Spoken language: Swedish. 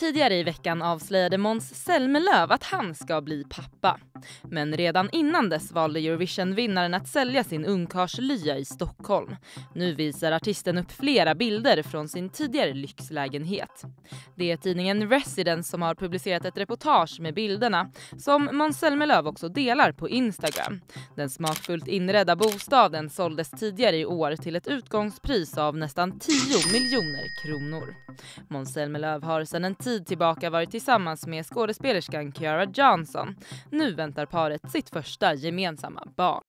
Tidigare i veckan avslöjade Måns Zelmerlöw att han ska bli pappa. Men redan innan dess valde Eurovision-vinnaren att sälja sin ungkarlslya i Stockholm. Nu visar artisten upp flera bilder från sin tidigare lyxlägenhet. Det är tidningen Residence som har publicerat ett reportage med bilderna som Måns Zelmerlöw också delar på Instagram. Den smakfullt inredda bostaden såldes tidigare i år till ett utgångspris av nästan 10 miljoner kronor. Måns Zelmerlöw har sedan en tid tid tillbaka varit tillsammans med skådespelerskan Ciara Johnson. Nu väntar paret sitt första gemensamma barn.